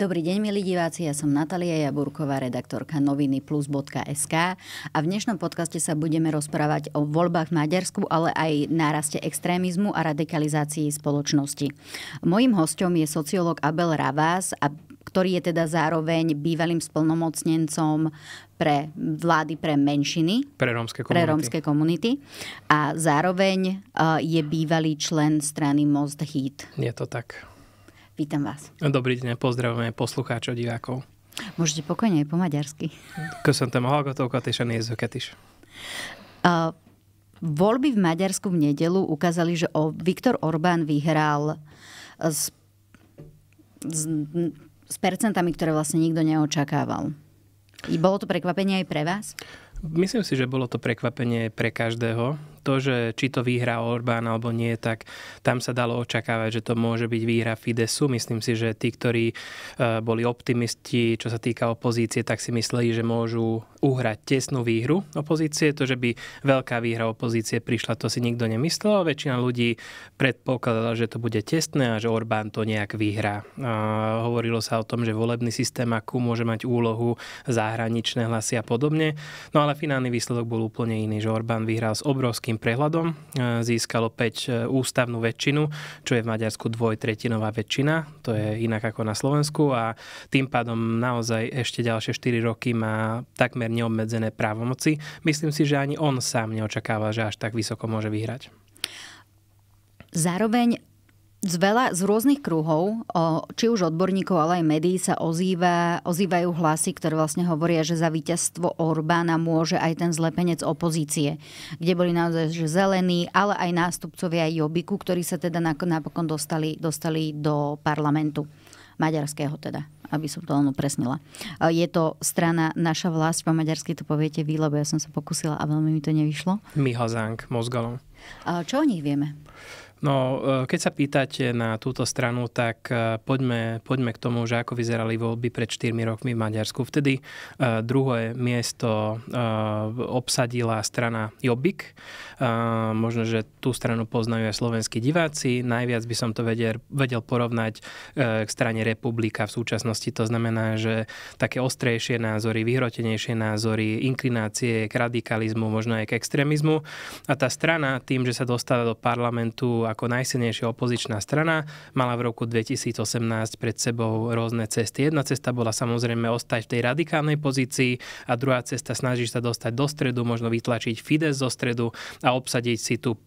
Dobrý deň, milí diváci, ja som Natalia Jaburková, redaktorka noviny plus.sk a v dnešnom podcaste sa budeme rozprávať o voľbách v Maďarsku, ale aj náraste extrémizmu a radikalizácii spoločnosti. Mojím hostom je sociológ Abel Ravás, a ktorý je teda zároveň bývalým splnomocnencom pre vlády pre menšiny. Pre rómske komunity. Pre rómske komunity. A zároveň e, je bývalý člen strany Most Heat. Je to tak. Vítam vás. Dobrý deň, pozdravujeme poslucháčov, divákov. Môžete pokojne aj po maďarsky. Köszöntöm som tam és a nézőket is. Uh, voľby v Maďarsku v nedelu ukázali, že o Viktor Orbán vyhral s, s, s percentami, ktoré vlastne nikto neočakával. I bolo to prekvapenie aj pre vás? Myslím si, že bolo to prekvapenie pre každého to, že či to vyhrá Orbán alebo nie, tak tam sa dalo očakávať, že to môže byť výhra Fidesu. Myslím si, že tí, ktorí e, boli optimisti, čo sa týka opozície, tak si mysleli, že môžu uhrať tesnú výhru opozície. To, že by veľká výhra opozície prišla, to si nikto nemyslel. Väčšina ľudí predpokladala, že to bude tesné a že Orbán to nejak vyhrá. Hovorilo sa o tom, že volebný systém, akú môže mať úlohu zahraničné hlasy a podobne. No ale finálny výsledok bol úplne iný, že Orbán vyhral s obrovským veľkým prehľadom. E, získalo 5 e, ústavnú väčšinu, čo je v Maďarsku dvojtretinová väčšina, to je inak ako na Slovensku a tým pádom naozaj ešte ďalšie 4 roky má takmer neobmedzené právomoci. Myslím si, že ani on sám neočakáva, že až tak vysoko môže vyhrať. Zároveň z veľa, z rôznych kruhov, či už odborníkov, ale aj médií sa ozýva, ozývajú hlasy, ktoré vlastne hovoria, že za víťazstvo Orbána môže aj ten zlepenec opozície, kde boli naozaj že zelení, ale aj nástupcovia Jobiku, ktorí sa teda napokon dostali, dostali do parlamentu maďarského teda, aby som to len upresnila. E, je to strana Naša vlast, po maďarsky to poviete vy, lebo ja som sa pokusila a veľmi mi to nevyšlo. Mihazánk, mozgalom. E, čo o nich vieme? No, e, keď sa pýtate na túto stranu, tak e, poďme, poďme k tomu, že ako vyzerali voľby pred 4 rokmi v Maďarsku. Vtedy e, druhé miesto obsadila strana Jobbik. Možno, že tú stranu poznajú aj slovenskí diváci. Najviac by som to vedel, vedel porovnať k strane Republika v súčasnosti. To znamená, že také ostrejšie názory, vyhrotenejšie názory, inklinácie k radikalizmu, možno aj k extrémizmu. A tá strana tým, že sa dostala do parlamentu ako najsilnejšia opozičná strana. Mala v roku 2018 pred sebou rôzne cesty. Jedna cesta bola samozrejme ostať v tej radikálnej pozícii a druhá cesta snaží sa dostať do stredu, možno vytlačiť Fides zo stredu a obsadiť si tú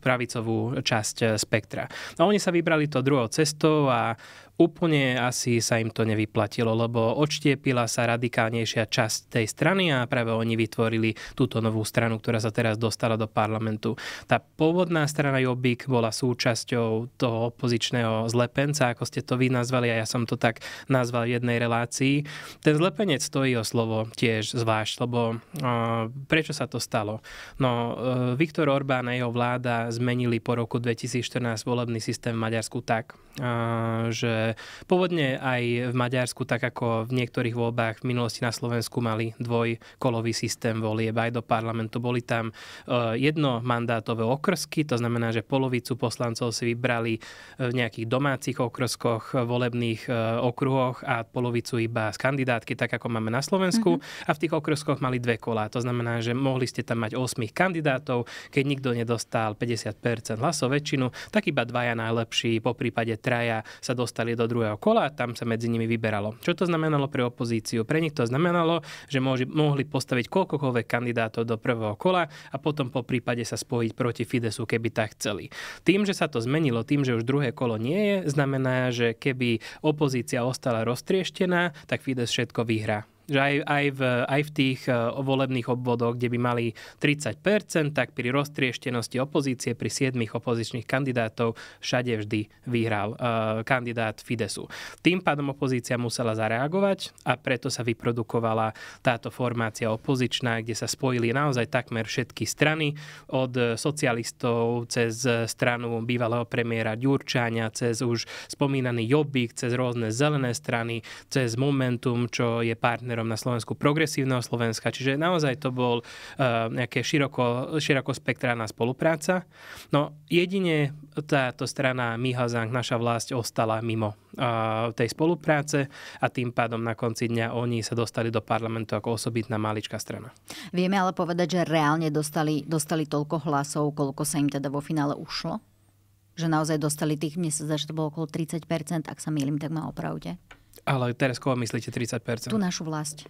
pravicovú časť e, spektra. A oni sa vybrali to druhou cestou a úplne asi sa im to nevyplatilo, lebo odštiepila sa radikálnejšia časť tej strany a práve oni vytvorili túto novú stranu, ktorá sa teraz dostala do parlamentu. Tá pôvodná strana Jobbik bola bola súčasťou toho opozičného zlepenca, ako ste to vy nazvali a ja som to tak nazval v jednej relácii. Ten zlepenec stojí o slovo tiež zvlášť, lebo uh, prečo sa to stalo? No, uh, Viktor Orbán a jeho vláda zmenili po roku 2014 volebný systém v Maďarsku tak, že pôvodne aj v Maďarsku, tak ako v niektorých voľbách v minulosti na Slovensku mali dvojkolový systém volieb aj do parlamentu. Boli tam e, jedno mandátové okrsky, to znamená, že polovicu poslancov si vybrali e, v nejakých domácich okrskoch, e, volebných okruhoch a polovicu iba z kandidátky, tak ako máme na Slovensku. Mm-hmm. A v tých okrskoch mali dve kolá. To znamená, že mohli ste tam mať 8 kandidátov, keď nikto nedostal 50% hlasov väčšinu, tak iba dvaja najlepší, po prípade traja sa dostali do druhého kola a tam sa medzi nimi vyberalo. Čo to znamenalo pre opozíciu? Pre nich to znamenalo, že môži, mohli postaviť koľkokoľvek kandidátov do prvého kola a potom po prípade sa spojiť proti Fidesu, keby tak chceli. Tým, že sa to zmenilo, tým, že už druhé kolo nie je, znamená, že keby opozícia ostala roztrieštená, tak Fides všetko vyhrá. Že aj, aj, v, aj v tých eh, volebných obvodoch, kde by mali 30%, tak pri roztrieštenosti opozície, pri 7 opozičných kandidátov všade vždy vyhral eh, kandidát Fidesu. Tým pádom opozícia musela zareagovať a preto sa vyprodukovala táto formácia opozičná, kde sa spojili naozaj takmer všetky strany, od socialistov cez stranu bývalého premiéra Ďurčania, cez už spomínaný Jobbik, cez rôzne zelené strany, cez Momentum, čo je partner smerom na Slovensku progresívneho Slovenska, čiže naozaj to bol eh, nejaké široko, širokospektrálna spolupráca. No jedine táto strana Mihazang, naša vlast, ostala mimo eh, tej spolupráce a tým pádom na konci dňa oni sa dostali do parlamentu ako osobitná maličká strana. Vieme ale povedať, že reálne dostali, dostali toľko hlasov, koľko sa im teda vo finále ušlo? Že naozaj dostali tých, mne sa zdá, že to bolo okolo 30%, ak sa mýlim, tak ma opravde. Ale teraz koho myslíte 30%? Tu našu vlast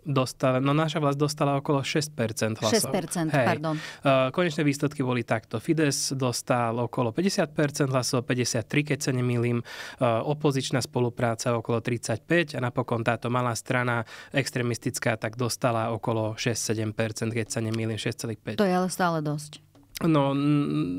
dostala, no naša vlast dostala okolo 6% hlasov. 6%, Hej. pardon. E, konečné výsledky boli takto. Fides dostal okolo 50% hlasov, 53, keď sa nemýlim. E, opozičná spolupráca okolo 35 a napokon táto malá strana extremistická tak dostala okolo 6-7%, keď sa nemýlim, 6,5. To je ale stále dosť. No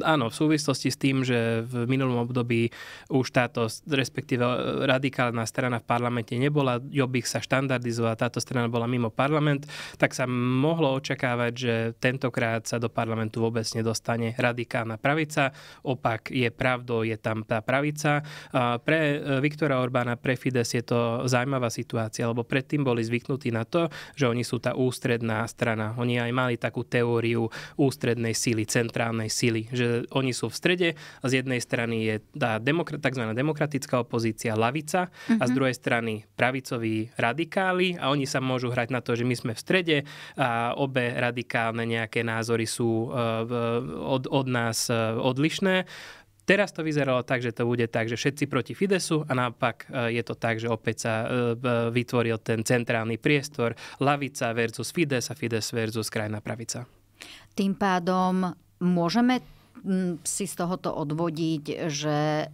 áno, v súvislosti s tým, že v minulom období už táto, respektíve e, radikálna strana v parlamente nebola, Jobbik sa štandardizovala, táto strana bola mimo parlament, tak sa mohlo očakávať, že tentokrát sa do parlamentu vôbec nedostane radikálna pravica. Opak je pravdou, je tam tá pravica. Pre e, Viktora Orbána, pre Fides je to zaujímavá situácia, lebo predtým boli zvyknutí na to, že oni sú tá ústredná strana. Oni aj mali takú teóriu ústrednej síly, centrum centrálnej sily. Že oni sú v strede a z jednej strany je tá demokra- tzv. demokratická opozícia, lavica mm-hmm. a z mhm. druhej strany pravicoví radikáli a oni sa môžu hrať na to, že my sme v strede a obe radikálne nejaké názory sú e, od, od nás e, odlišné. Teraz to vyzeralo tak, že to bude tak, že všetci proti Fidesu a naopak e, je to tak, že opäť sa vytvoril ten centrálny priestor lavica versus Fides a Fides versus krajná pravica. Tým pádom Môžeme mm, si z tohoto odvodiť, že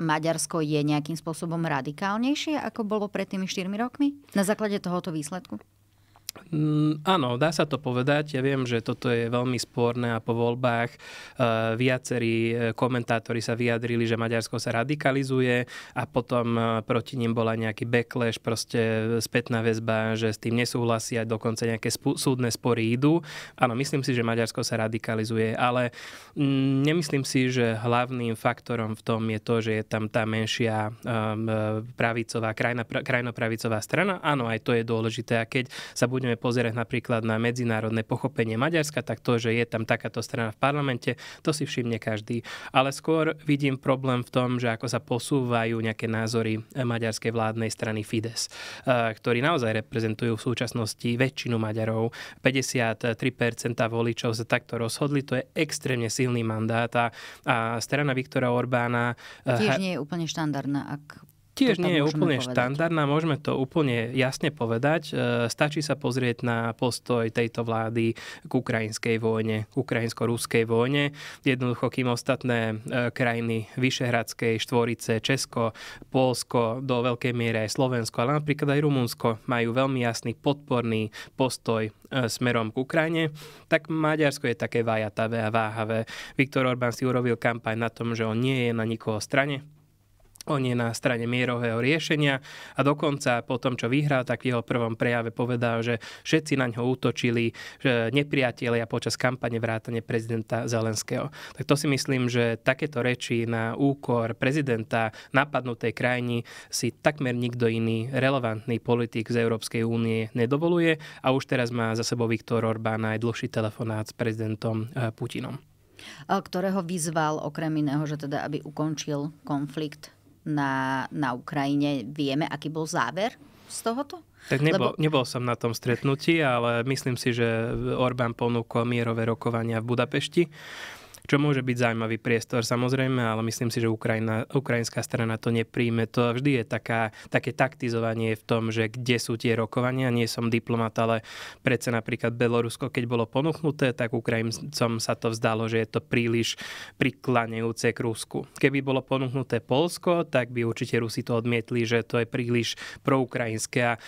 Maďarsko je nejakým spôsobom radikálnejšie, ako bolo pred tými 4 rokmi? Na základe tohoto výsledku? Mm, áno, dá sa to povedať. Ja viem, že toto je veľmi sporné a po voľbách eh, viacerí eh, komentátori sa vyjadrili, že Maďarsko sa radikalizuje a potom eh, proti ním bola nejaký backlash, proste spätná väzba, že s tým nesúhlasia, dokonca nejaké spú- súdne spory idú. Áno, myslím si, že Maďarsko sa radikalizuje, ale mm, nemyslím si, že hlavným faktorom v tom je to, že je tam tá menšia ehm, pravicová, krajina, krajnopravicová strana. Áno, aj to je dôležité. A keď sa bude začneme pozerať napríklad na medzinárodné pochopenie Maďarska, tak to, že je tam takáto strana v parlamente, to si všimne každý. Ale skôr vidím problém v tom, že ako sa posúvajú nejaké názory maďarskej vládnej strany Fides, eh, ktorí naozaj reprezentujú v súčasnosti väčšinu Maďarov. 53% voličov sa takto rozhodli, to je extrémne silný mandát a, a strana Viktora Orbána... Eh, Tiež nie je úplne štandardná, ak tiež nie je úplne povedať. štandardná, no môžeme to úplne jasne povedať. E, stačí sa pozrieť na postoj tejto vlády k ukrajinskej vojne, k ukrajinsko-ruskej vojne. Jednoducho, kým ostatné e, krajiny Vyšehradskej, Štvorice, Česko, Polsko, do veľkej miery aj Slovensko, ale napríklad aj Rumunsko majú veľmi jasný podporný postoj e, smerom k Ukrajine, tak Maďarsko je také vajatavé a váhavé. Viktor Orbán si urobil kampaň na tom, že on nie je na nikoho strane, on je na strane mierového riešenia a dokonca po tom, čo vyhral, tak v jeho prvom prejave povedal, že všetci na ňo útočili, že nepriatelia počas kampane vrátane prezidenta Zelenského. Tak to si myslím, že takéto reči na úkor prezidenta napadnutej krajiny si takmer nikto iný relevantný politik z Európskej únie nedovoluje a už teraz má za sebou Viktor Orbán aj dlhší telefonát s prezidentom eh, Putinom eh, ktorého vyzval okrem iného, že teda aby ukončil konflikt na, na Ukrajine, vieme, aký bol záver z tohoto? Tak nebol, Lebo... nebol som na tom stretnutí, ale myslím si, že Orbán ponúkol mierové rokovania v Budapešti čo môže byť zaujímavý priestor samozrejme, ale myslím si, že Ukrajina, ukrajinská strana to nepríjme. To vždy je taká, také taktizovanie v tom, že kde sú tie rokovania. Nie som diplomat, ale predsa napríklad Belorusko, keď bolo ponúknuté, tak Ukrajincom sa to vzdalo, že je to príliš priklanejúce k Rusku. Keby bolo ponúknuté Polsko, tak by určite Rusi to odmietli, že to je príliš proukrajinské.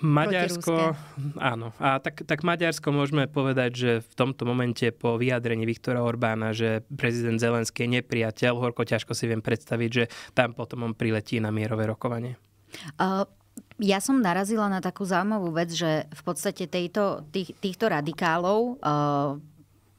Maďarsko, áno. A tak, tak Maďarsko môžeme povedať, že v tomto momente po vyjadrení Viktora Orbána, že prezident Zelenský je nepriateľ, horko ťažko si viem predstaviť, že tam potom on priletí na mierové rokovanie. Uh... Ja som narazila na takú zaujímavú vec, že v podstate tejto, tých, týchto radikálov uh,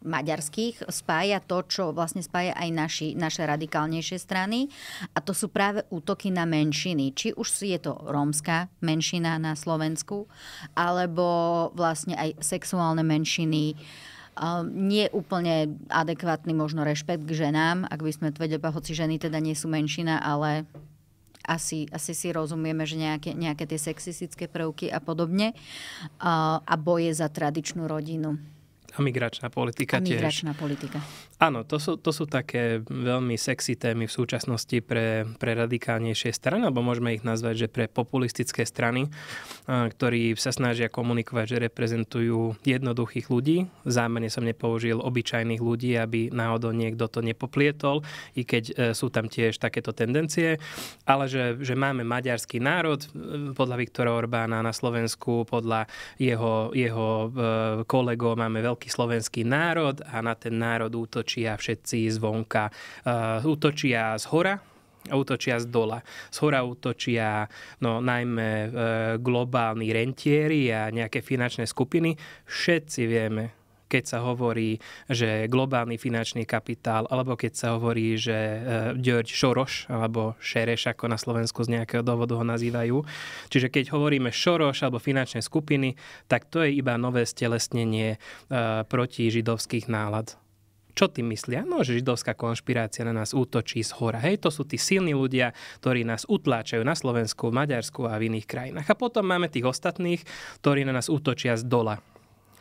maďarských spája to, čo vlastne spája aj naši, naše radikálnejšie strany a to sú práve útoky na menšiny. Či už je to rómska menšina na Slovensku, alebo vlastne aj sexuálne menšiny, ehm, nie úplne adekvátny možno rešpekt k ženám, ak by sme tvrdili, hoci ženy teda nie sú menšina, ale asi, asi si rozumieme, že nejaké, nejaké tie sexistické prvky a podobne a boje za tradičnú rodinu a migračná politika a tiež. migračná politika. Áno, to sú, to sú také veľmi sexy témy v súčasnosti pre, pre radikálnejšie strany, alebo môžeme ich nazvať, že pre populistické strany, ktorí sa snažia komunikovať, že reprezentujú jednoduchých ľudí. Zámerne som nepoužil obyčajných ľudí, aby náhodou niekto to nepoplietol, i keď e, sú tam tiež takéto tendencie. Ale že, že máme maďarský národ, e, podľa Viktora Orbána na Slovensku, podľa jeho, jeho e, kolegov máme veľkú veľký slovenský národ a na ten národ útočia všetci zvonka. Uh, útočia z hora, útočia z dola. Z hora útočia no, najmä uh, globálni rentieri a nejaké finančné skupiny. Všetci vieme, keď sa hovorí, že globálny finančný kapitál, alebo keď sa hovorí, že e, George Šoroš, alebo Šereš, ako na Slovensku z nejakého dôvodu ho nazývajú. Čiže keď hovoríme Šoroš alebo finančné skupiny, tak to je iba nové stelesnenie e, proti židovských nálad čo ty myslia? No, že židovská konšpirácia na nás útočí z hora. Hej, to sú tí silní ľudia, ktorí nás utláčajú na Slovensku, v Maďarsku a v iných krajinách. A potom máme tých ostatných, ktorí na nás útočia z dola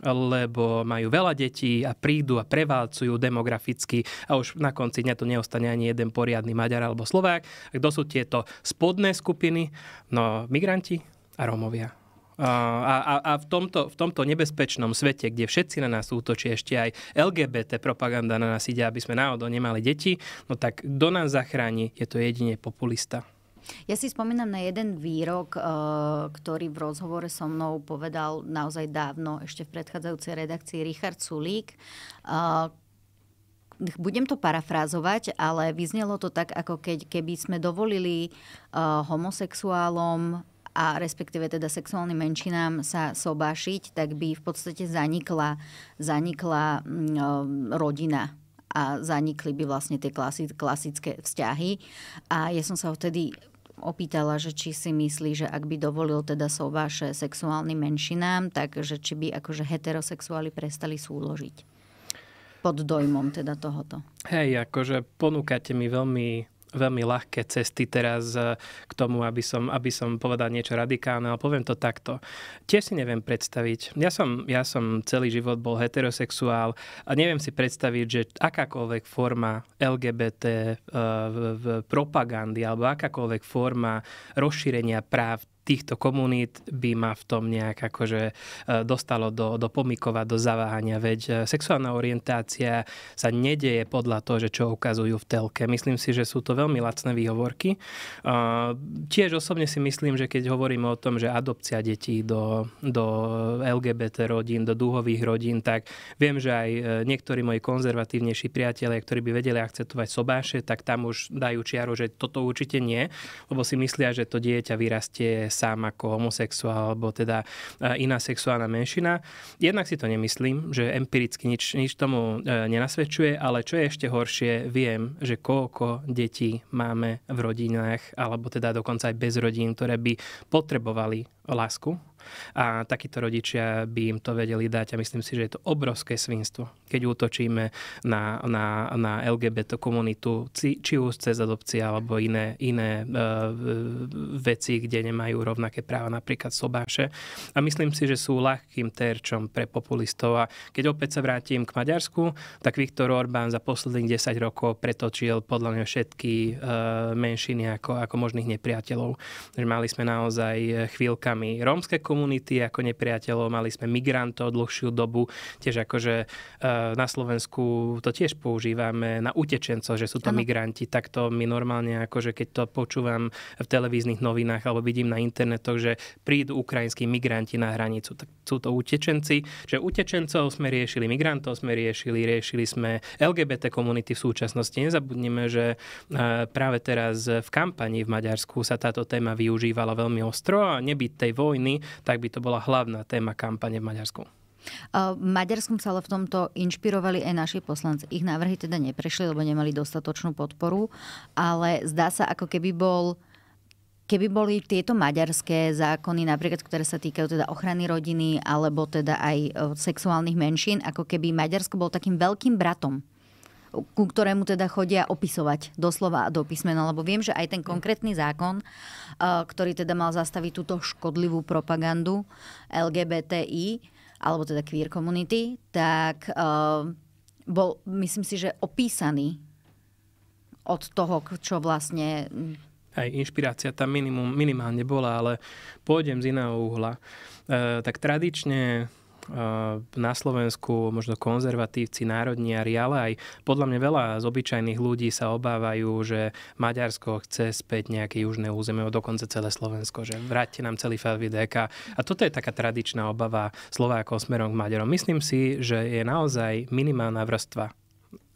lebo majú veľa detí a prídu a prevádzujú demograficky a už na konci dňa tu neostane ani jeden poriadny Maďar alebo Slovák. A kto sú tieto spodné skupiny? No, migranti a Rómovia. A, a, a v, tomto, v tomto nebezpečnom svete, kde všetci na nás útočí, ešte aj LGBT propaganda na nás ide, aby sme náhodou nemali deti, no tak kto nás zachráni, je to jedine populista. Ja si spomínam na jeden výrok, eh, ktorý v rozhovore so mnou povedal naozaj dávno, ešte v predchádzajúcej redakcii Richard Sulík, eh, budem to parafrázovať, ale vyznelo to tak, ako keď, keby sme dovolili eh, homosexuálom a respektíve teda sexuálnym menšinám sa sobášiť, tak by v podstate zanikla, zanikla mm, rodina a zanikli by vlastne tie klasické vzťahy. A ja som sa vtedy opýtala, že či si myslí, že ak by dovolil teda vaše sexuálnym menšinám, tak že či by akože heterosexuáli prestali súložiť. Pod dojmom teda tohoto. Hej, akože ponúkate mi veľmi veľmi ľahké cesty teraz e, k tomu, aby som, aby som povedal niečo radikálne, ale poviem to takto. Tiež si neviem predstaviť. Ja som, ja som celý život bol heterosexuál a neviem si predstaviť, že akákoľvek forma LGBT e, v, v, propagandy alebo akákoľvek forma rozšírenia práv týchto komunít by ma v tom nejak akože e, dostalo do, do pomikova, do zaváhania, veď e, sexuálna orientácia sa nedeje podľa toho, že čo ukazujú v telke. Myslím si, že sú to veľmi lacné výhovorky. E, tiež osobne si myslím, že keď hovoríme o tom, že adopcia detí do, do LGBT rodín, do dúhových rodín, tak viem, že aj niektorí moji konzervatívnejší priatelia, ktorí by vedeli akceptovať sobáše, tak tam už dajú čiaru, že toto určite nie, lebo si myslia, že to dieťa vyrastie s sám ako homosexuál alebo teda e, iná sexuálna menšina. Jednak si to nemyslím, že empiricky nič, nič tomu e, nenasvedčuje, ale čo je ešte horšie, viem, že koľko detí máme v rodinách alebo teda dokonca aj bez rodín, ktoré by potrebovali lásku a takíto rodičia by im to vedeli dať a myslím si, že je to obrovské svinstvo, keď útočíme na, na, na LGBT komunitu, či, už cez adopcie alebo iné, iné e, veci, kde nemajú rovnaké práva, napríklad sobáše. A myslím si, že sú ľahkým terčom pre populistov. A keď opäť sa vrátim k Maďarsku, tak Viktor Orbán za posledných 10 rokov pretočil podľa mňa všetky e, menšiny ako, ako možných nepriateľov. Takže mali sme naozaj chvíľkami rómske komunity ako nepriateľov, mali sme migrantov dlhšiu dobu, tiež akože e, na Slovensku to tiež používame na utečencov, že sú to ano. migranti, tak to mi normálne akože keď to počúvam v televíznych novinách alebo vidím na internetoch, že prídu ukrajinskí migranti na hranicu, tak sú to utečenci, že utečencov sme riešili, migrantov sme riešili, riešili sme LGBT komunity v súčasnosti. Nezabudnime, že e, práve teraz v kampani v Maďarsku sa táto téma využívala veľmi ostro a nebyť tej vojny, tak by to bola hlavná téma kampane v Maďarsku. V Maďarskom sa ale v tomto inšpirovali aj naši poslanci. Ich návrhy teda neprešli, lebo nemali dostatočnú podporu, ale zdá sa, ako keby bol keby boli tieto maďarské zákony, napríklad, ktoré sa týkajú teda ochrany rodiny alebo teda aj e, sexuálnych menšín, ako keby Maďarsko bol takým veľkým bratom ku ktorému teda chodia opisovať doslova a do písmena, lebo viem, že aj ten konkrétny zákon, eh, ktorý teda mal zastaviť túto škodlivú propagandu LGBTI, alebo teda queer community, tak eh, bol, myslím si, že opísaný od toho, čo vlastne... Aj mm, inšpirácia tam minimum, minimálne bola, ale pôjdem z iného uhla. E, tak tradične Eh, na Slovensku možno konzervatívci, národniari, ale aj podľa mňa veľa z obyčajných ľudí sa obávajú, že Maďarsko chce späť nejaké južné územie, dokonca celé Slovensko, že vráťte nám celý Felvidek. A toto je taká tradičná obava Slovákov smerom k Maďarom. Myslím si, že je naozaj minimálna vrstva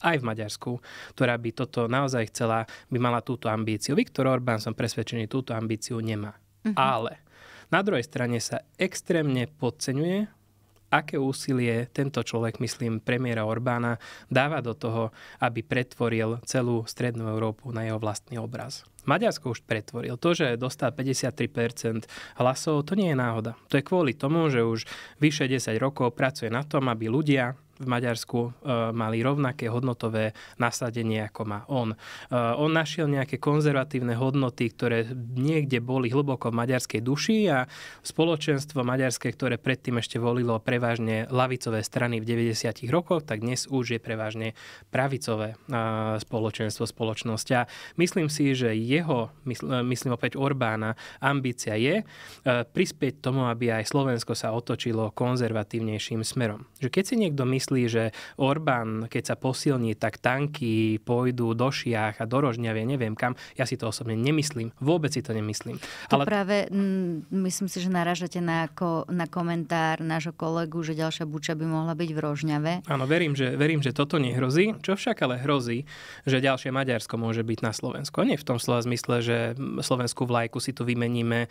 aj v Maďarsku, ktorá by toto naozaj chcela, by mala túto ambíciu. Viktor Orbán som presvedčený, túto ambíciu nemá. Mhm. Ale na druhej strane sa extrémne podceňuje aké úsilie tento človek, myslím, premiéra Orbána, dáva do toho, aby pretvoril celú Strednú Európu na jeho vlastný obraz. Maďarsko už pretvoril. To, že dostal 53% hlasov, to nie je náhoda. To je kvôli tomu, že už vyše 10 rokov pracuje na tom, aby ľudia v Maďarsku e, mali rovnaké hodnotové nasadenie, ako má on. E, on našiel nejaké konzervatívne hodnoty, ktoré niekde boli hlboko v maďarskej duši a spoločenstvo maďarské, ktoré predtým ešte volilo prevažne lavicové strany v 90. rokoch, tak dnes už je prevažne pravicové e, spoločenstvo, spoločnosť. A myslím si, že jeho, myslím opäť Orbána, ambícia je prispieť tomu, aby aj Slovensko sa otočilo konzervatívnejším smerom. Že keď si niekto myslí, myslí, že Orbán, keď sa posilní, tak tanky pôjdu do Šiach a do Rožňavie, neviem kam. Ja si to osobne nemyslím. Vôbec si to nemyslím. To Ale... práve m- mm, myslím si, že naražate na, ko- na komentár nášho kolegu, že ďalšia buča by mohla byť v Rožňave. Áno, verím, že, verím, že toto nehrozí. Čo však ale hrozí, že ďalšie Maďarsko môže byť na Slovensku. nie v tom slova zmysle, že slovenskú vlajku si tu vymeníme eh,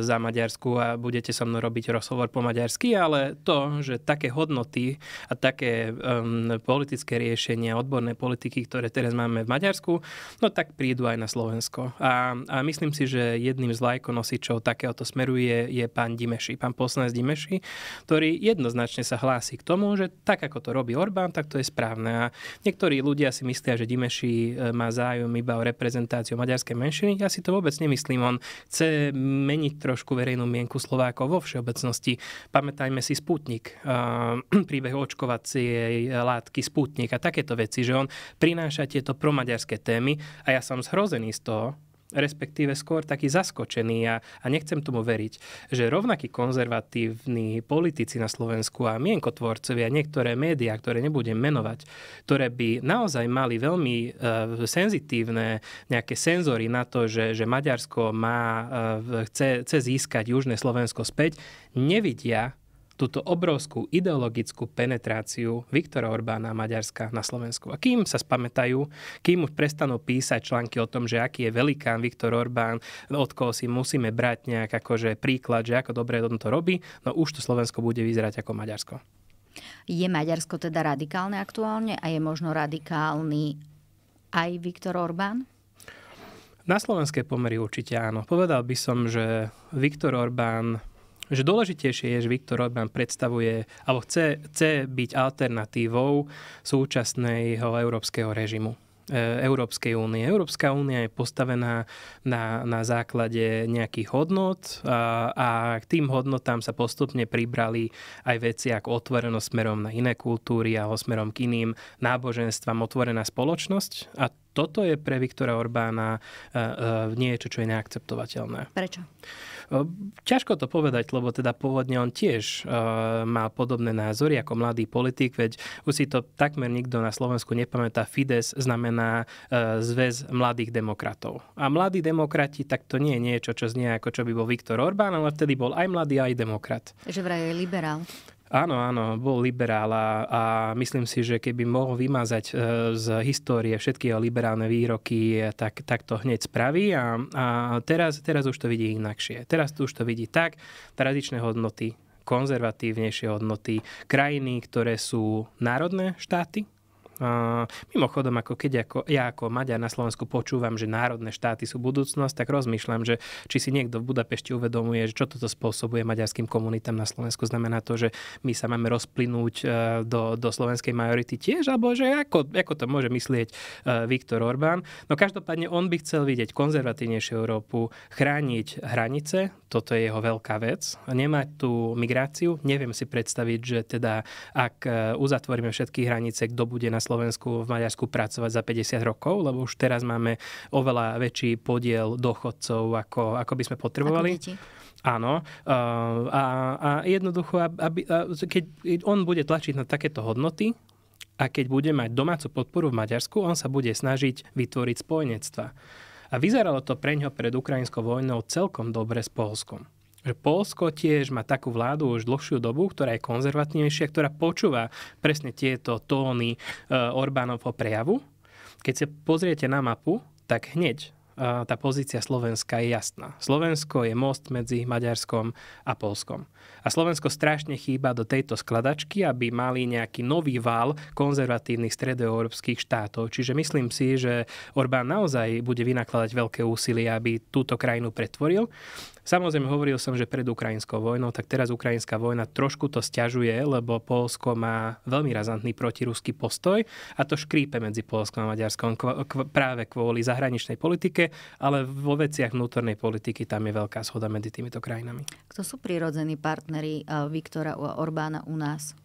za Maďarsku a budete so mnou robiť rozhovor po maďarsky, ale to, že také hodnoty a také um, politické riešenia, odborné politiky, ktoré teraz máme v Maďarsku, no tak prídu aj na Slovensko. A, a myslím si, že jedným z lajkonosičov takéhoto smeru je, je pán Dimeši, pán poslanec Dimeši, ktorý jednoznačne sa hlási k tomu, že tak ako to robí Orbán, tak to je správne. A niektorí ľudia si myslia, že Dimeši e, má záujem iba o reprezentáciu maďarskej menšiny. Ja si to vôbec nemyslím. On chce meniť trošku verejnú mienku Slovákov vo všeobecnosti. Pamätajme si Sputnik, príbeh očkovania očkovacie látky, sputnik a takéto veci, že on prináša tieto promaďarské témy a ja som zhrozený z toho, respektíve skôr taký zaskočený a, a nechcem tomu veriť, že rovnakí konzervatívni politici na Slovensku a mienkotvorcovia, niektoré médiá, ktoré nebudem menovať, ktoré by naozaj mali veľmi uh, senzitívne nejaké senzory na to, že, že Maďarsko má, uh, chce, chce získať Južné Slovensko späť, nevidia túto obrovskú ideologickú penetráciu Viktora Orbána a Maďarska na Slovensku. A kým sa spamätajú, kým už prestanú písať články o tom, že aký je velikán Viktor Orbán, od koho si musíme brať nejak akože príklad, že ako dobre on to robí, no už to Slovensko bude vyzerať ako Maďarsko. Je Maďarsko teda radikálne aktuálne a je možno radikálny aj Viktor Orbán? Na slovenské pomery určite áno. Povedal by som, že Viktor Orbán že dôležitejšie je, že Viktor Orbán predstavuje, alebo chce, chce byť alternatívou súčasného európskeho režimu. E, Európskej únie. Európska únia je postavená na, na základe nejakých hodnot a, a k tým hodnotám sa postupne pribrali aj veci ako otvorenosť smerom na iné kultúry alebo smerom k iným náboženstvám, otvorená spoločnosť a toto je pre Viktora Orbána e, e, niečo, čo je neakceptovateľné. Prečo? Ťažko to povedať, lebo teda pôvodne on tiež e, mal podobné názory ako mladý politik, veď už si to takmer nikto na Slovensku nepamätá. Fides znamená e, zväz mladých demokratov. A mladí demokrati, tak to nie je niečo, čo znie ako čo by bol Viktor Orbán, ale vtedy bol aj mladý, aj demokrat. Že vraj je liberál. Áno, áno, bol liberál a, a myslím si, že keby mohol vymazať e, z histórie všetky jeho liberálne výroky, e, tak, tak to hneď spraví a, a teraz, teraz už to vidí inakšie. Teraz to už to vidí tak, tradičné hodnoty konzervatívnejšie hodnoty, krajiny, ktoré sú národné štáty, Mimochodom, ako keď ako, ja ako Maďar na Slovensku počúvam, že národné štáty sú budúcnosť, tak rozmýšľam, že či si niekto v Budapešti uvedomuje, že čo toto spôsobuje maďarským komunitám na Slovensku. Znamená to, že my sa máme rozplynúť e, do, do slovenskej majority tiež, alebo že ako, ako to môže myslieť e, Viktor Orbán. No každopádne on by chcel vidieť konzervatívnejšiu Európu, chrániť hranice, toto je jeho veľká vec, nemať tú migráciu. Neviem si predstaviť, že teda ak e, uzatvoríme všetky hranice, kto bude na Slovensku Slovensku, v Maďarsku pracovať za 50 rokov, lebo už teraz máme oveľa väčší podiel dochodcov, ako, ako by sme potrebovali. Ako deti. Áno. A, a jednoducho, aby, a keď on bude tlačiť na takéto hodnoty, a keď bude mať domácu podporu v Maďarsku, on sa bude snažiť vytvoriť spojenectva. A vyzeralo to pre ňo pred ukrajinskou vojnou celkom dobre s Polskom že Polsko tiež má takú vládu už dlhšiu dobu, ktorá je konzervatívnejšia, ktorá počúva presne tieto tóny e, Orbánovho prejavu. Keď sa pozriete na mapu, tak hneď e, tá pozícia Slovenska je jasná. Slovensko je most medzi Maďarskom a Polskom. A Slovensko strašne chýba do tejto skladačky, aby mali nejaký nový val konzervatívnych stredoeurópskych štátov. Čiže myslím si, že Orbán naozaj bude vynakladať veľké úsilie, aby túto krajinu pretvoril. Samozrejme, hovoril som, že pred ukrajinskou vojnou, tak teraz ukrajinská vojna trošku to stiažuje, lebo Polsko má veľmi razantný protiruský postoj a to škrípe medzi Polskom a Maďarskom kv- kv- práve kvôli zahraničnej politike, ale vo veciach vnútornej politiky tam je veľká zhoda medzi týmito krajinami. Kto sú prirodzení partnery eh, Viktora Orbána u nás?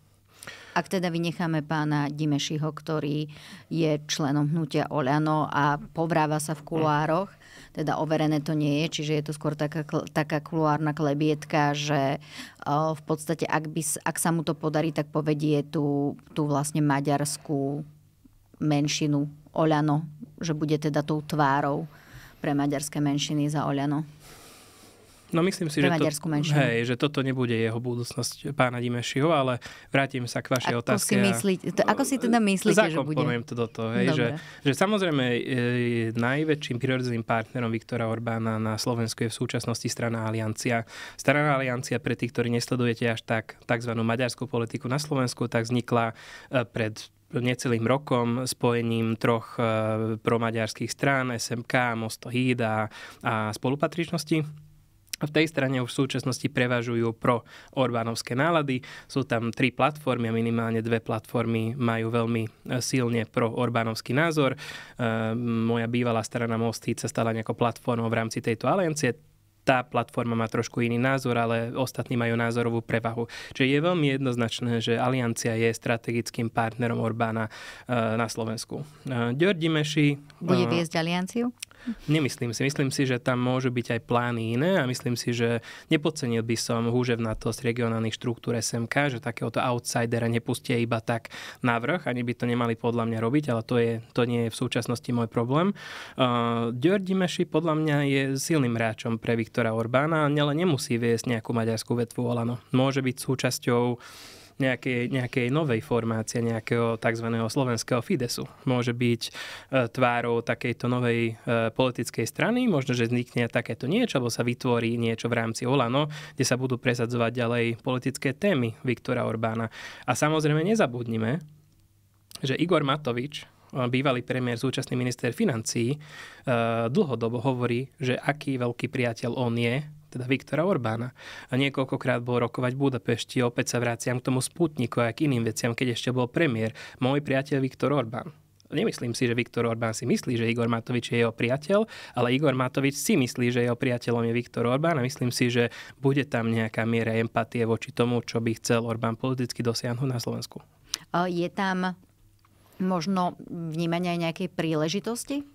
Ak teda vynecháme pána Dimešiho, ktorý je členom hnutia Oľano a povráva sa v kulároch, mm teda overené to nie je, čiže je to skôr taká, taká kuluárna klebietka, že v podstate ak, by, ak sa mu to podarí, tak povedie tú, tú vlastne maďarskú menšinu Oľano, že bude teda tou tvárou pre maďarské menšiny za Oľano. No myslím si, že, to, hej, že toto nebude jeho budúcnosť pána Dimešiho, ale vrátim sa k vašej ako otázke. Si myslí, to, ako si teda myslíte, že bude? to do toho. Hej, že, že samozrejme e, najväčším prirodzeným partnerom Viktora Orbána na Slovensku je v súčasnosti strana Aliancia. Strana Aliancia pre tých, ktorí nesledujete až tak tzv. maďarskú politiku na Slovensku, tak vznikla e, pred necelým rokom spojením troch e, promaďarských strán, SMK, Mosto Hída a spolupatričnosti. V tej strane už v súčasnosti prevažujú pro Orbánovské nálady. Sú tam tri platformy a minimálne dve platformy majú veľmi e, silne pro Orbánovský názor. E, moja bývalá strana Mosty sa stala nejakou platformou v rámci tejto aliancie tá platforma má trošku iný názor, ale ostatní majú názorovú prevahu. Čiže je veľmi jednoznačné, že Aliancia je strategickým partnerom Orbána e, na Slovensku. Georgi Meši... Bude viesť Alianciu? Nemyslím si. Myslím si, že tam môžu byť aj plány iné a myslím si, že nepodcenil by som húževnatosť regionálnych štruktúr SMK, že takéhoto outsidera nepustia iba tak na vrch. Ani by to nemali podľa mňa robiť, ale to, je, to nie je v súčasnosti môj problém. Uh, Dior Dimeši podľa mňa je silným hráčom pre Viktora Orbána, ale nemusí viesť nejakú maďarskú vetvu Olano. Môže byť súčasťou nejakej, nejakej novej formácie, nejakého tzv. slovenského Fidesu. Môže byť e, tvárou takejto novej e, politickej strany, možno, že vznikne takéto niečo, alebo sa vytvorí niečo v rámci Olano, kde sa budú presadzovať ďalej politické témy Viktora Orbána. A samozrejme nezabudnime, že Igor Matovič, e, bývalý premiér, súčasný minister financií, dlhodobo hovorí, že aký veľký priateľ on je teda Viktora Orbána. A niekoľkokrát bol rokovať v Budapešti, opäť sa vraciam k tomu sputniku a k iným veciam, keď ešte bol premiér, môj priateľ Viktor Orbán. Nemyslím si, že Viktor Orbán si myslí, že Igor Matovič je jeho priateľ, ale Igor Matovič si myslí, že jeho priateľom je Viktor Orbán a myslím si, že bude tam nejaká miera empatie voči tomu, čo by chcel Orbán politicky dosiahnuť na Slovensku. Je tam možno vnímanie aj nejakej príležitosti?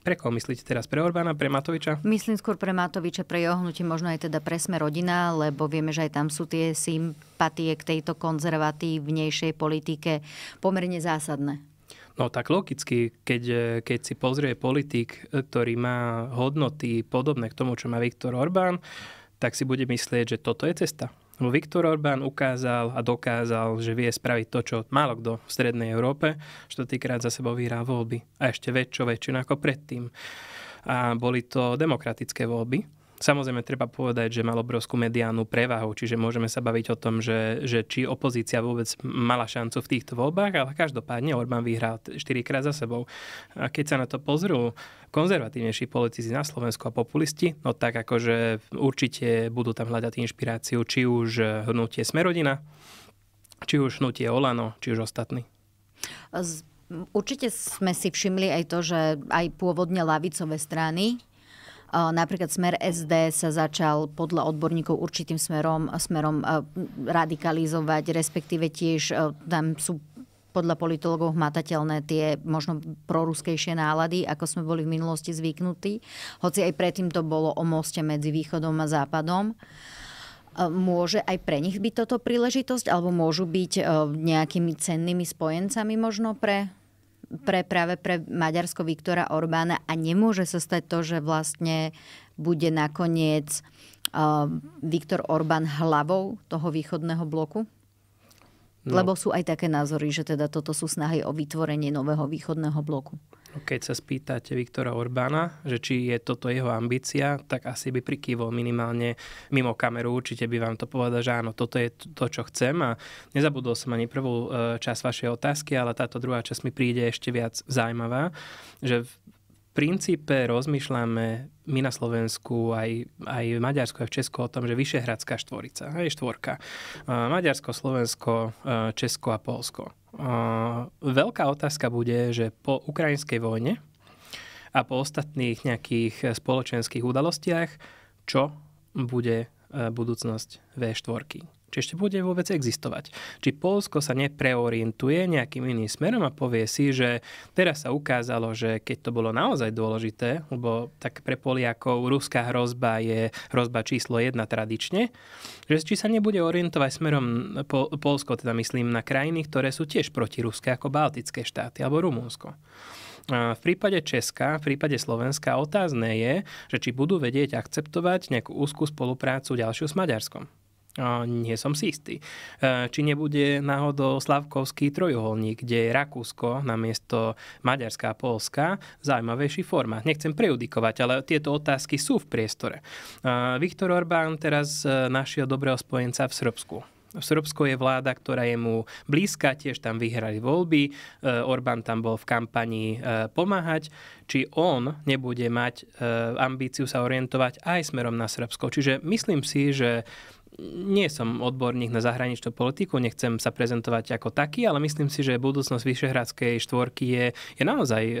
Pre koho myslíte teraz? Pre Orbána, pre Matoviča? Myslím skôr pre Matoviča, pre jeho hnutie, možno aj teda pre sme rodina, lebo vieme, že aj tam sú tie sympatie k tejto konzervatívnejšej politike pomerne zásadné. No tak logicky, keď, keď si pozrie politik, ktorý má hodnoty podobné k tomu, čo má Viktor Orbán, tak si bude myslieť, že toto je cesta. Lebo Viktor Orbán ukázal a dokázal, že vie spraviť to, čo málo kto v Strednej Európe, že týkrát za sebou vyhrá voľby. A ešte väčšou väčšinu ako predtým. A boli to demokratické voľby, Samozrejme, treba povedať, že mal obrovskú mediálnu prevahu, čiže môžeme sa baviť o tom, že, že či opozícia vôbec mala šancu v týchto voľbách, ale každopádne Orbán vyhral 4 krát za sebou. A keď sa na to pozrú konzervatívnejší politici na Slovensku a populisti, no tak akože určite budú tam hľadať inšpiráciu, či už hnutie Smerodina, či už hnutie Olano, či už ostatní. Určite sme si všimli aj to, že aj pôvodne lavicové strany Eh, napríklad smer SD sa začal podľa odborníkov určitým smerom, smerom eh, radikalizovať, respektíve tiež eh, tam sú podľa politologov hmatateľné tie možno proruskejšie nálady, ako sme boli v minulosti zvyknutí. Hoci aj predtým to bolo o moste medzi východom a západom. Môže aj pre nich byť toto príležitosť? Alebo môžu byť nejakými cennými spojencami možno pre pre práve pre Maďarsko Viktora Orbána a nemôže sa stať to, že vlastne bude nakoniec uh, Viktor Orbán hlavou toho východného bloku? No. Lebo sú aj také názory, že teda toto sú snahy o vytvorenie nového východného bloku. Keď sa spýtate Viktora Orbána, že či je toto jeho ambícia, tak asi by prikyvol minimálne mimo kameru. Určite by vám to povedal, že áno, toto je to, čo chcem. A nezabudol som ani prvú e, časť vašej otázky, ale táto druhá časť mi príde ešte viac zaujímavá, že v princípe rozmýšľame my na Slovensku, aj, aj v Maďarsku, aj v Česku o tom, že Vyšehradská štvorica, aj štvorka. E, Maďarsko, Slovensko, e, Česko a Polsko. Veľká otázka bude, že po ukrajinskej vojne a po ostatných nejakých eh, spoločenských udalostiach, čo bude eh, budúcnosť V4 či ešte bude vôbec existovať. Či Polsko sa nepreorientuje nejakým iným smerom a povie si, že teraz sa ukázalo, že keď to bolo naozaj dôležité, lebo tak pre Poliakov ruská hrozba je hrozba číslo jedna tradične, že či sa nebude orientovať smerom po, Polsko, teda myslím na krajiny, ktoré sú tiež proti Ruske ako Baltické štáty alebo Rumunsko. V prípade Česka, v prípade Slovenska otázne je, že či budú vedieť akceptovať nejakú úzkú spoluprácu ďalšiu s Maďarskom nie som si istý. E, či nebude náhodou Slavkovský trojuholník, kde je Rakúsko namiesto Maďarská a Polska zaujímavejší formát. Nechcem prejudikovať, ale tieto otázky sú v priestore. E, Viktor Orbán teraz e, našiel dobrého spojenca v Srbsku. Srbsko je vláda, ktorá je mu blízka, tiež tam vyhrali voľby, Orbán tam bol v kampani pomáhať, či on nebude mať ambíciu sa orientovať aj smerom na Srbsko. Čiže myslím si, že nie som odborník na zahraničnú politiku, nechcem sa prezentovať ako taký, ale myslím si, že budúcnosť Vyšehradskej štvorky je, je naozaj uh,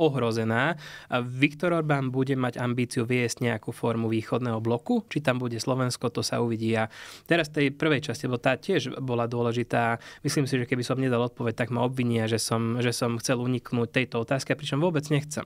ohrozená. Viktor Orbán bude mať ambíciu viesť nejakú formu východného bloku, či tam bude Slovensko, to sa uvidí. A teraz tej prvej časti, lebo tá tiež bola dôležitá, myslím si, že keby som nedal odpoveď, tak ma obvinia, že som, že som chcel uniknúť tejto otázke, pričom vôbec nechcem.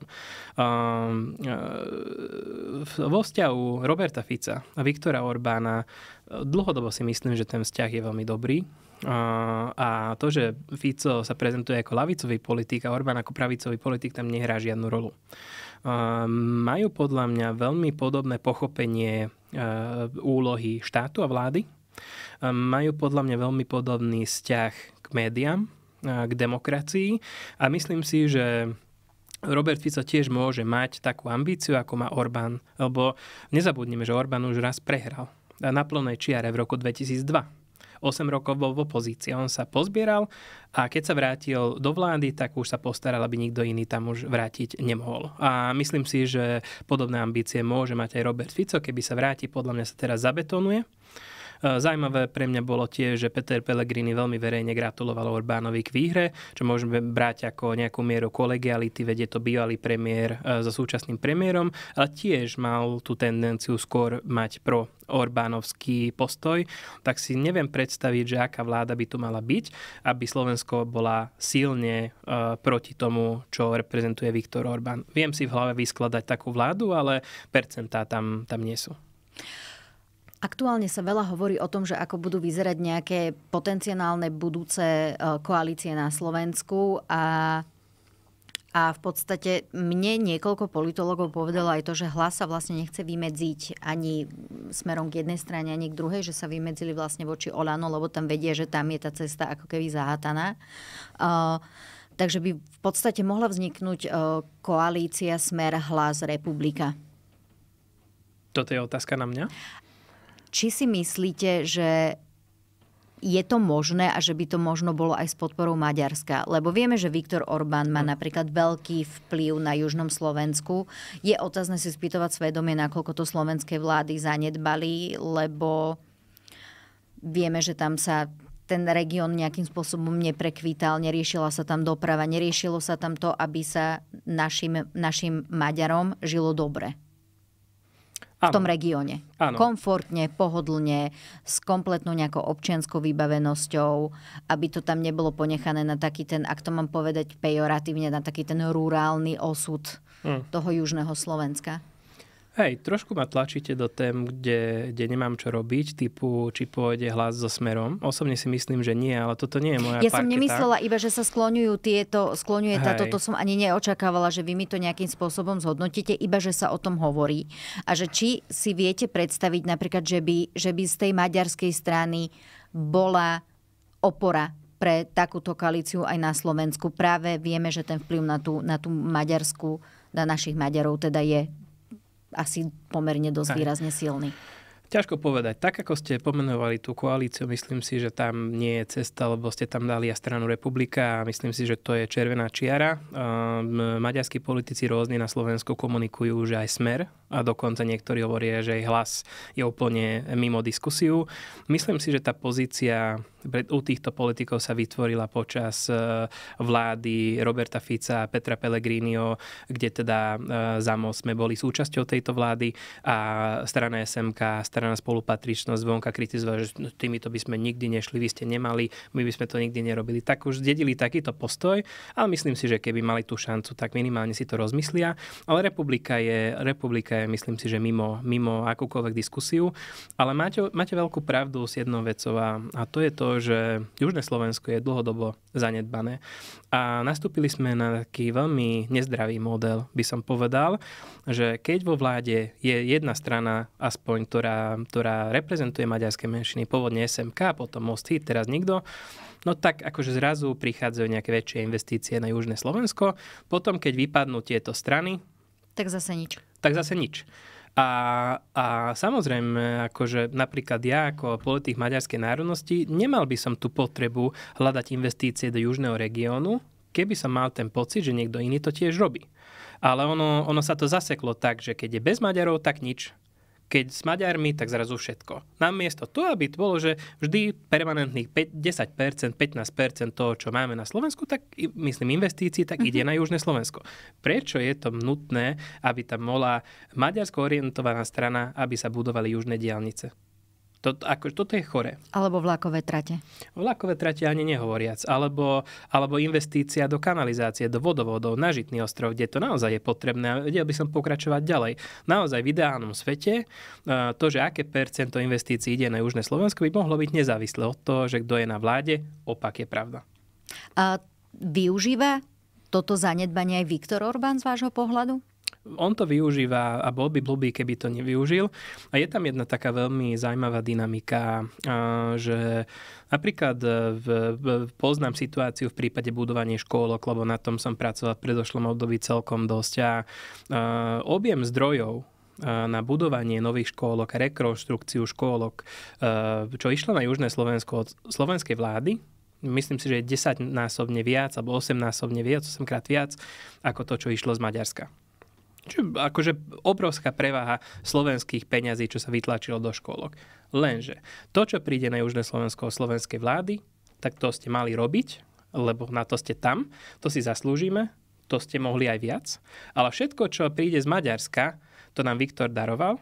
Um, uh, vo vzťahu Roberta Fica a Viktora Orbána Dlhodobo si myslím, že ten vzťah je veľmi dobrý. A to, že Fico sa prezentuje ako lavicový politik a Orbán ako pravicový politik, tam nehrá žiadnu rolu. Majú podľa mňa veľmi podobné pochopenie e, úlohy štátu a vlády. Majú podľa mňa veľmi podobný vzťah k médiám, e, k demokracii a myslím si, že Robert Fico tiež môže mať takú ambíciu, ako má Orbán, lebo nezabudnime, že Orbán už raz prehral na plnej čiare v roku 2002. 8 rokov bol v opozícii. On sa pozbieral a keď sa vrátil do vlády, tak už sa postaral, aby nikto iný tam už vrátiť nemohol. A myslím si, že podobné ambície môže mať aj Robert Fico, keby sa vráti, podľa mňa sa teraz zabetonuje E, Zajímavé pre mňa bolo tiež, že Peter Pellegrini veľmi verejne gratuloval Orbánovi k výhre, čo môžeme brať ako nejakú mieru kolegiality, vedie to bývalý premiér e, so súčasným premiérom, ale tiež mal tú tendenciu skôr mať pro Orbánovský postoj, tak si neviem predstaviť, že aká vláda by tu mala byť, aby Slovensko bola silne e, proti tomu, čo reprezentuje Viktor Orbán. Viem si v hlave vyskladať takú vládu, ale percentá tam, tam nie sú. Aktuálne sa veľa hovorí o tom, že ako budú vyzerať nejaké potenciálne budúce e, koalície na Slovensku a a v podstate mne niekoľko politologov povedalo aj to, že hlas sa vlastne nechce vymedziť ani smerom k jednej strane, ani k druhej, že sa vymedzili vlastne voči Olano, lebo tam vedie, že tam je tá cesta ako keby zahataná. Uh, takže by v podstate mohla vzniknúť uh, koalícia smer hlas republika. Toto je otázka na mňa? Či si myslíte, že je to možné a že by to možno bolo aj s podporou Maďarska? Lebo vieme, že Viktor Orbán má no. napríklad veľký vplyv na južnom Slovensku. Je otázne si spýtovať svedomie, nakoľko to slovenské vlády zanedbali, lebo vieme, že tam sa ten región nejakým spôsobom neprekvítal, neriešila sa tam doprava, neriešilo sa tam to, aby sa našim, našim Maďarom žilo dobre v tom regióne. Áno. Komfortne, pohodlne, s kompletnou nejakou občianskou vybavenosťou, aby to tam nebolo ponechané na taký ten, ak to mám povedať pejoratívne, na taký ten rurálny osud mm. toho južného Slovenska. Hej, trošku ma tlačíte do tém, kde, kde nemám čo robiť, typu, či pôjde hlas so smerom. Osobne si myslím, že nie, ale toto nie je moja Ja parketa. som nemyslela iba, že sa skloňujú tieto, skloňuje Hej. táto, to som ani neočakávala, že vy mi to nejakým spôsobom zhodnotíte, iba že sa o tom hovorí. A že či si viete predstaviť napríklad, že by, že by z tej maďarskej strany bola opora pre takúto koalíciu aj na Slovensku. Práve vieme, že ten vplyv na tú, na tú maďarskú na našich Maďarov teda je asi pomerne dosť Aj. výrazne silný. Ťažko povedať. Tak, ako ste pomenovali tú koalíciu, myslím si, že tam nie je cesta, lebo ste tam dali a stranu republika a myslím si, že to je červená čiara. Um, maďarskí politici rôzne na Slovensku komunikujú, že aj smer a dokonca niektorí hovoria, že aj hlas je úplne mimo diskusiu. Myslím si, že tá pozícia u týchto politikov sa vytvorila počas e, vlády Roberta Fica a Petra Pellegrinio, kde teda e, most sme boli súčasťou tejto vlády a strana SMK, strana spolupatričnosť zvonka kritizovala, že no, týmito by sme nikdy nešli, vy ste nemali, my by sme to nikdy nerobili. Tak už zdedili takýto postoj, ale myslím si, že keby mali tú šancu, tak minimálne si to rozmyslia. Ale republika je, republika je myslím si, že mimo, mimo akúkoľvek diskusiu. Ale máte, máte veľkú pravdu s jednou vecou a, a to je to, že Južné Slovensko je dlhodobo zanedbané. A nastúpili sme na taký veľmi nezdravý model, by som povedal, že keď vo vláde je jedna strana, aspoň, ktorá, ktorá reprezentuje maďarské menšiny, pôvodne SMK, potom Most Hit, teraz nikto, no tak akože zrazu prichádzajú nejaké väčšie investície na Južné Slovensko. Potom, keď vypadnú tieto strany, tak zase nič. Tak zase nič. A, a samozrejme, akože napríklad ja ako politik maďarskej národnosti, nemal by som tú potrebu hľadať investície do južného regiónu, keby som mal ten pocit, že niekto iný to tiež robí. Ale ono, ono sa to zaseklo tak, že keď je bez Maďarov, tak nič keď s Maďarmi, tak zrazu všetko. Namiesto to, aby to bolo, že vždy permanentných 10%, 15% toho, čo máme na Slovensku, tak myslím investícií, tak ide mhm. na Južné Slovensko. Prečo je to nutné, aby tam bola maďarsko orientovaná strana, aby sa budovali južné diálnice? To, ako, toto je chore. Alebo vlakové trate. Vlakové trate ani nehovoriac. Alebo, alebo investícia do kanalizácie, do vodovodov, na Žitný ostrov, kde to naozaj je potrebné. A vedel by som pokračovať ďalej. Naozaj v ideálnom svete e, to, že aké percento investícií ide na Južné Slovensko, by mohlo byť nezávislé od toho, že kto je na vláde. Opak je pravda. A využíva toto zanedbanie aj Viktor Orbán z vášho pohľadu? on to využíva a bol by blbý, keby to nevyužil. A je tam jedna taká veľmi zaujímavá dynamika, že napríklad e, v, v, poznám situáciu v prípade budovania škôlok, lebo na tom som pracoval v predošlom období celkom dosť a objem zdrojov e, na budovanie nových škôlok, rekonštrukciu škôlok, e, čo išlo na Južné Slovensko od slovenskej vlády, myslím si, že je 10-násobne viac alebo 8-násobne viac, 8 krát viac, ako to, čo išlo z Maďarska. Čiže akože obrovská prevaha slovenských peňazí, čo sa vytlačilo do škôlok. Lenže to, čo príde na Južné Slovensko od slovenskej vlády, tak to ste mali robiť, lebo na to ste tam, to si zaslúžime, to ste mohli aj viac. Ale všetko, čo príde z Maďarska, to nám Viktor daroval,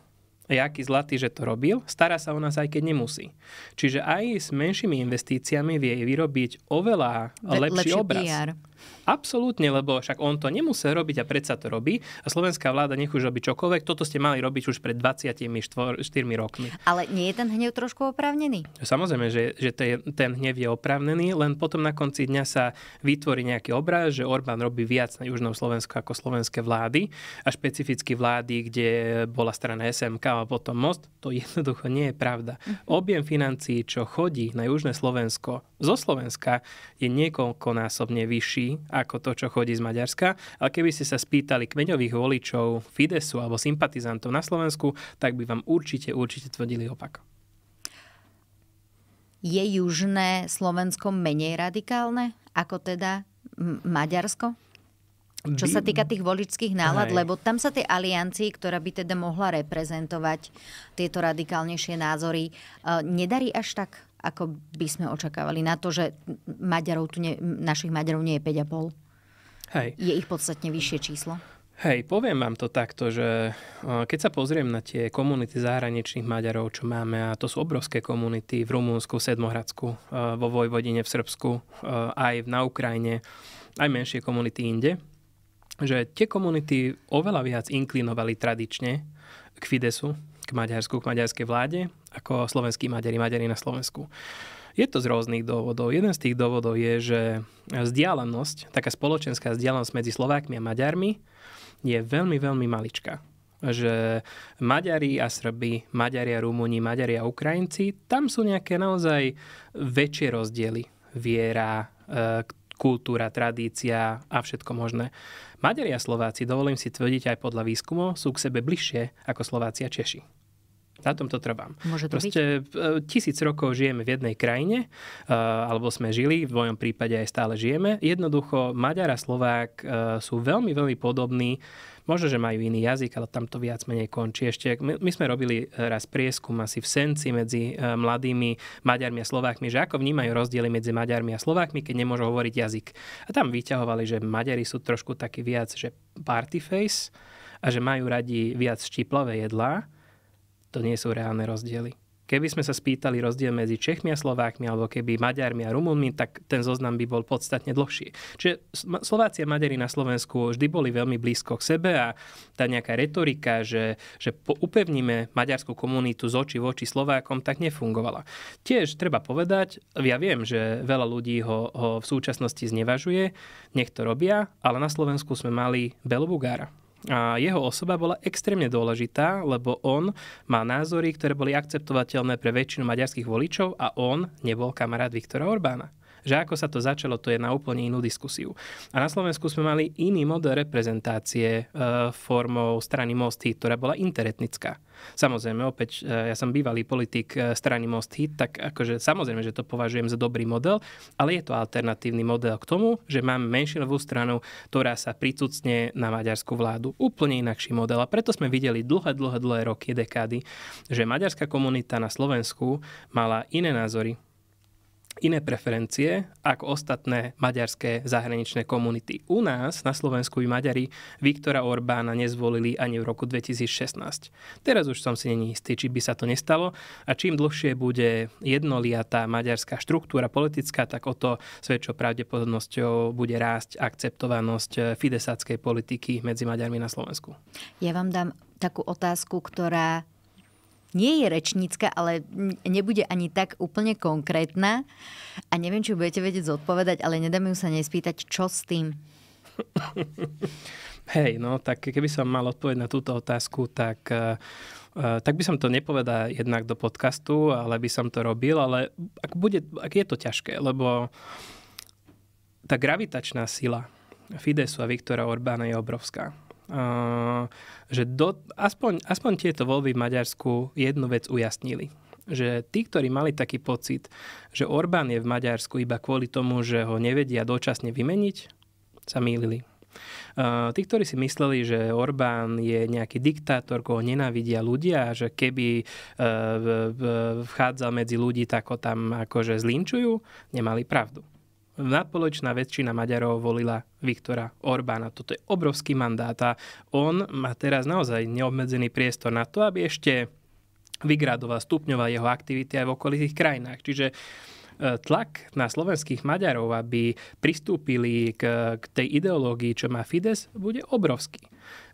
a jaký zlatý, že to robil, stará sa o nás aj keď nemusí. Čiže aj s menšími investíciami vie vyrobiť oveľa Be- lepší, lepší obraz. PR. Absolútne, lebo však on to nemusel robiť a predsa to robí. A slovenská vláda nech už robí čokoľvek. Toto ste mali robiť už pred 24 rokmi. Ale nie je ten hnev trošku oprávnený? Samozrejme, že, že ten, hnev je oprávnený, len potom na konci dňa sa vytvorí nejaký obraz, že Orbán robí viac na Južnom Slovensku ako slovenské vlády a špecificky vlády, kde bola strana SMK a potom most. To jednoducho nie je pravda. Mhm. Objem financií, čo chodí na Južné Slovensko zo Slovenska, je niekoľkonásobne vyšší ako to, čo chodí z Maďarska. Ale keby ste sa spýtali kmeňových voličov Fidesu alebo sympatizantov na Slovensku, tak by vám určite, určite tvrdili opak. Je južné Slovensko menej radikálne ako teda Maďarsko? Čo sa týka tých voličských nálad, Aj. lebo tam sa tej aliancii, ktorá by teda mohla reprezentovať tieto radikálnejšie názory, eh, nedarí až tak ako by sme očakávali. Na to, že Maďarov tu ne, našich Maďarov nie je 5,5. Hej. Je ich podstatne vyššie číslo. Hej, poviem vám to takto, že eh, keď sa pozriem na tie komunity zahraničných Maďarov, čo máme, a to sú obrovské komunity v Rumúnsku, Sedmohradsku, eh, vo Vojvodine, v Srbsku, eh, aj na Ukrajine, aj menšie komunity inde, že tie komunity oveľa viac inklinovali tradične k Fidesu, k Maďarsku, k maďarskej vláde ako slovenskí Maďari, Maďari na Slovensku. Je to z rôznych dôvodov. Jeden z tých dôvodov je, že vzdialenosť, taká spoločenská vzdialenosť medzi Slovákmi a Maďarmi je veľmi, veľmi maličká že Maďari a Srbi, Maďari a Rumúni, Maďari a Ukrajinci, tam sú nejaké naozaj väčšie rozdiely. Viera, e, kultúra, tradícia a všetko možné. Maďari a Slováci, dovolím si tvrdiť aj podľa výskumov, sú k sebe bližšie ako Slováci a Češi. Na tom to trvám. Môže to Proste byť? E, tisíc rokov žijeme v jednej krajine, e, alebo sme žili, v mojom prípade aj stále žijeme. Jednoducho Maďar a Slovák e, sú veľmi, veľmi podobní. Možno, že majú iný jazyk, ale tam to viac menej končí. Ešte my, my sme robili raz prieskum asi v Senci medzi mladými Maďarmi a Slovákmi, že ako vnímajú rozdiely medzi Maďarmi a Slovákmi, keď nemôžu hovoriť jazyk. A tam vyťahovali, že Maďari sú trošku taký viac, že party face a že majú radi viac štiplavé jedlá to nie sú reálne rozdiely. Keby sme sa spýtali rozdiel medzi Čechmi a Slovákmi, alebo keby Maďarmi a Rumunmi, tak ten zoznam by bol podstatne dlhší. Čiže Slováci a Maďari na Slovensku vždy boli veľmi blízko k sebe a tá nejaká retorika, že, že upevníme maďarskú komunitu z oči voči Slovákom, tak nefungovala. Tiež treba povedať, ja viem, že veľa ľudí ho, ho v súčasnosti znevažuje, nech to robia, ale na Slovensku sme mali Belobugára a jeho osoba bola extrémne dôležitá, lebo on má názory, ktoré boli akceptovateľné pre väčšinu maďarských voličov a on nebol kamarát Viktora Orbána. Že ako sa to začalo, to je na úplne inú diskusiu. A na Slovensku sme mali iný model reprezentácie e, formou strany Mosty, ktorá bola interetnická. Samozrejme, opäť, e, ja som bývalý politik e, strany Most Hit, tak akože samozrejme, že to považujem za dobrý model, ale je to alternatívny model k tomu, že máme menšinovú stranu, ktorá sa pricucne na maďarskú vládu. Úplne inakší model a preto sme videli dlhé, dlhé, dlhé roky, dekády, že maďarská komunita na Slovensku mala iné názory, iné preferencie ako ostatné maďarské zahraničné komunity. U nás na Slovensku i Maďari Viktora Orbána nezvolili ani v roku 2016. Teraz už som si není istý, či by sa to nestalo a čím dlhšie bude jednoliatá maďarská štruktúra politická, tak o to s väčšou pravdepodobnosťou bude rásť akceptovanosť eh, fidesátskej politiky medzi Maďarmi na Slovensku. Ja vám dám takú otázku, ktorá nie je rečnícka, ale nebude ani tak úplne konkrétna. A neviem, či budete vedieť zodpovedať, ale nedá ju sa nespýtať, čo s tým. Hej, no tak keby som mal odpovedť na túto otázku, tak, uh, tak by som to nepovedal jednak do podcastu, ale by som to robil, ale ak, bude, ak je to ťažké, lebo tá gravitačná sila Fidesu a Viktora Orbána je obrovská že do, aspoň, aspoň tieto voľby v Maďarsku jednu vec ujasnili že tí, ktorí mali taký pocit, že Orbán je v Maďarsku iba kvôli tomu, že ho nevedia dočasne vymeniť, sa mýlili. Tí, ktorí si mysleli, že Orbán je nejaký diktátor, koho nenávidia ľudia, že keby vchádzal medzi ľudí, tak ho tam akože zlinčujú, nemali pravdu napoločná väčšina Maďarov volila Viktora Orbána. Toto je obrovský mandát a on má teraz naozaj neobmedzený priestor na to, aby ešte vygradoval, stupňoval jeho aktivity aj v okolitých krajinách. Čiže e, tlak na slovenských Maďarov, aby pristúpili k, k tej ideológii, čo má Fides, bude obrovský.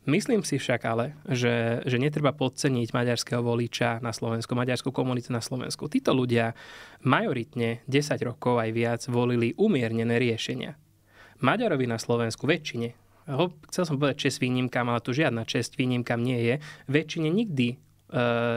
Myslím si však ale, že, že netreba podceniť maďarského voliča na Slovensku, maďarskú komunitu na Slovensku. Títo ľudia majoritne 10 rokov aj viac volili umiernené riešenia. Maďarovi na Slovensku väčšine, chcel som povedať čest výnimkám, ale tu žiadna čest výnimkám nie je, väčšine nikdy e,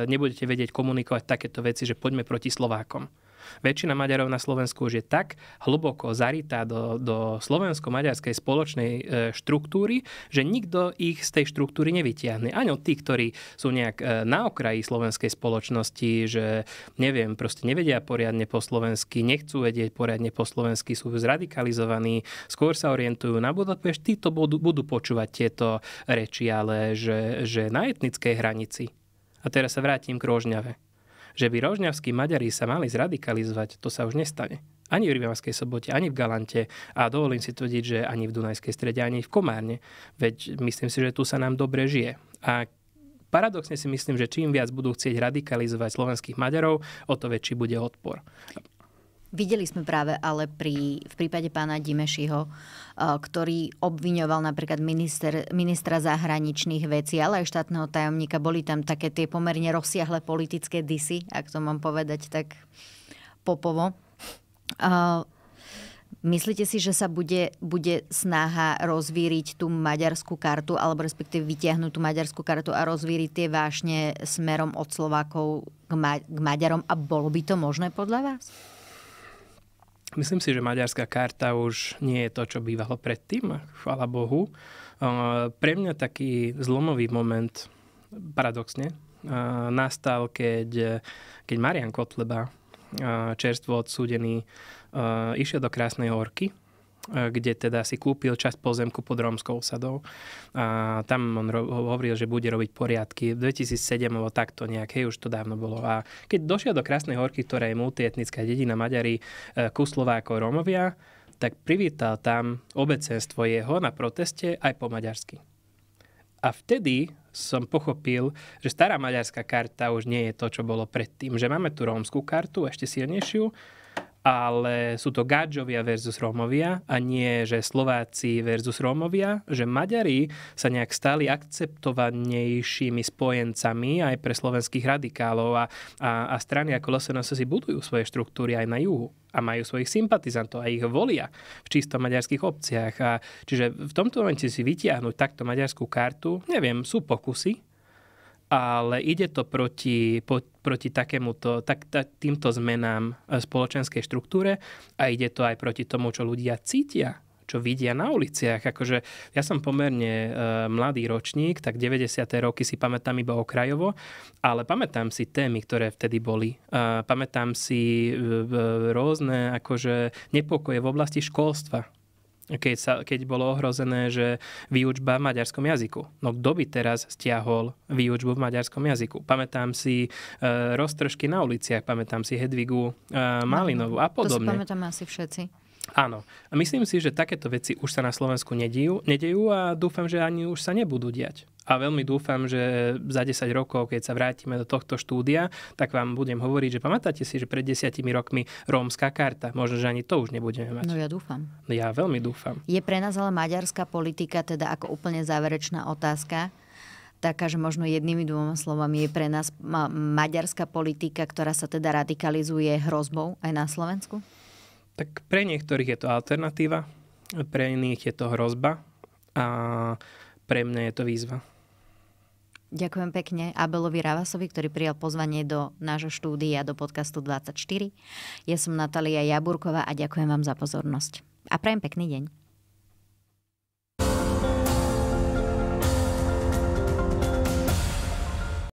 nebudete vedieť komunikovať takéto veci, že poďme proti Slovákom väčšina Maďarov na Slovensku už je tak hlboko zarytá do, do slovensko-maďarskej spoločnej e, štruktúry, že nikto ich z tej štruktúry nevytiahne. od tí, ktorí sú nejak e, na okraji slovenskej spoločnosti, že neviem, proste nevedia poriadne po slovensky, nechcú vedieť poriadne po slovensky, sú zradikalizovaní, skôr sa orientujú na Budapeš, títo budú, budú počúvať tieto reči, ale že, že na etnickej hranici. A teraz sa vrátim k Rožňave že by rožňavskí Maďari sa mali zradikalizovať, to sa už nestane. Ani v Rybavskej sobote, ani v Galante a dovolím si tvrdiť, že ani v Dunajskej strede, ani v Komárne. Veď myslím si, že tu sa nám dobre žije. A paradoxne si myslím, že čím viac budú chcieť radikalizovať slovenských Maďarov, o to väčší bude odpor. Videli sme práve ale pri, v prípade pána Dimešiho, eh, ktorý obviňoval napríklad minister, ministra zahraničných vecí, ale aj štátneho tajomníka. Boli tam také tie pomerne rozsiahle politické disy, ak to mám povedať tak popovo. Eh, myslíte si, že sa bude, bude snaha rozvíriť tú maďarskú kartu, alebo respektíve vytiahnuť tú maďarskú kartu a rozvíriť tie vášne smerom od Slovákov k, Ma- k Maďarom? A bolo by to možné podľa vás? Myslím si, že maďarská karta už nie je to, čo bývalo predtým, chvala Bohu. Pre mňa taký zlomový moment, paradoxne, nastal, keď, keď Marian Kotleba, čerstvo odsúdený, išiel do Krásnej Horky E, kde teda si kúpil časť pozemku pod Rómskou osadou. A tam on hovoril, že bude robiť poriadky. V 2007 alebo takto nejak, hej, už to dávno bolo. A keď došiel do Krásnej horky, ktorá je multietnická dedina Maďari, e, Kuslovákov, Rómovia, tak privítal tam obecenstvo jeho na proteste aj po maďarsky. A vtedy som pochopil, že stará maďarská karta už nie je to, čo bolo predtým. Že máme tu rómskú kartu, ešte silnejšiu, ale sú to Gádžovia versus Rómovia a nie, že Slováci versus Rómovia, že Maďari sa nejak stali akceptovanejšími spojencami aj pre slovenských radikálov a, a, a strany ako LSNS si budujú svoje štruktúry aj na juhu a majú svojich sympatizantov a ich volia v čisto maďarských obciach. A čiže v tomto momente si vytiahnuť takto maďarskú kartu, neviem, sú pokusy, ale ide to proti, po, proti takémuto, tak, tak, týmto zmenám e, spoločenskej štruktúre a ide to aj proti tomu, čo ľudia cítia čo vidia na uliciach. Akože ja som pomerne e, mladý ročník, tak 90. roky si pamätám iba okrajovo, ale pamätám si témy, ktoré vtedy boli. E, pamätám si e, e, rôzne akože nepokoje v oblasti školstva, keď, sa, keď bolo ohrozené, že výučba v maďarskom jazyku. No kto by teraz stiahol výučbu v maďarskom jazyku? Pamätám si e, roztržky na uliciach, pamätám si Hedvigu e, Malinovu a podobne. No, to si pamätáme asi všetci. Áno. A myslím si, že takéto veci už sa na Slovensku nedijú, nedejú a dúfam, že ani už sa nebudú diať a veľmi dúfam, že za 10 rokov, keď sa vrátime do tohto štúdia, tak vám budem hovoriť, že pamätáte si, že pred 10 rokmi rómska karta, možno, že ani to už nebudeme mať. No ja dúfam. No ja veľmi dúfam. Je pre nás ale maďarská politika teda ako úplne záverečná otázka taká, že možno jednými dvoma slovami je pre nás ma- maďarská politika, ktorá sa teda radikalizuje hrozbou aj na Slovensku? Tak pre niektorých je to alternatíva, pre iných je to hrozba a pre mňa je to výzva. Ďakujem pekne Abelovi Ravasovi, ktorý prijal pozvanie do nášho štúdia do podcastu 24. Ja som Natalia Jaburková a ďakujem vám za pozornosť. A prajem pekný deň.